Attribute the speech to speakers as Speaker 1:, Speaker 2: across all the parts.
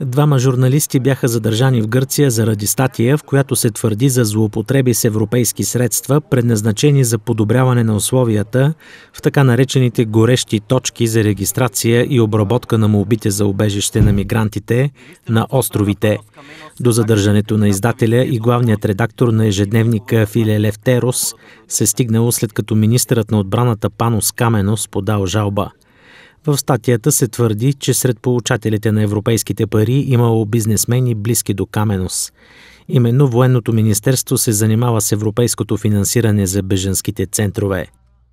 Speaker 1: Двама журналисти бяха задържани в Гърция заради статия, в която се твърди за злоупотреби с европейски средства, предназначени за подобряване на условията в така наречените горещи точки за регистрация и обработка на молбите за обежище на мигрантите на островите. До задържането на издателя и главният редактор на ежедневника Филе Левтерос се стигнало след като министърът на отбраната Панос Каменос подал жалба – в статията се твърди, че сред получателите на европейските пари имало бизнесмени близки до Каменос. Именно Военното министерство се занимава с европейското финансиране за беженските центрове.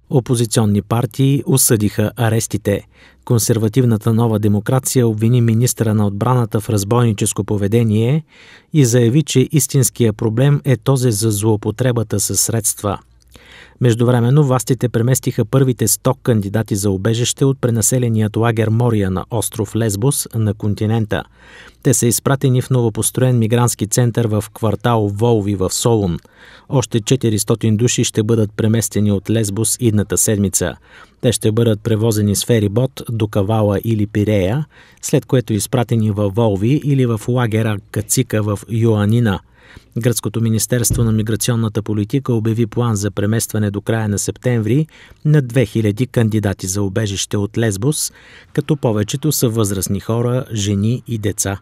Speaker 1: Опозиционни партии осъдиха арестите. Консервативната нова демокрация обвини министра на отбраната в разбойническо поведение и заяви, че истинския проблем е този за злоупотребата със средства – Междувременно властите преместиха първите 100 кандидати за обежище от пренаселеният лагер Мория на остров Лесбос на континента. Те са изпратени в новопостроен мигрантски център в квартал Волви в Солун. Още 400 души ще бъдат преместени от Лесбос идната седмица. Те ще бъдат превозени с ферибот до Кавала или Пирея, след което изпратени във Волви или в лагера Кацика в Йоанина – Гръцкото Министерство на миграционната политика обяви план за преместване до края на септември на 2000 кандидати за обежище от Лесбос, като повечето са възрастни хора, жени и деца.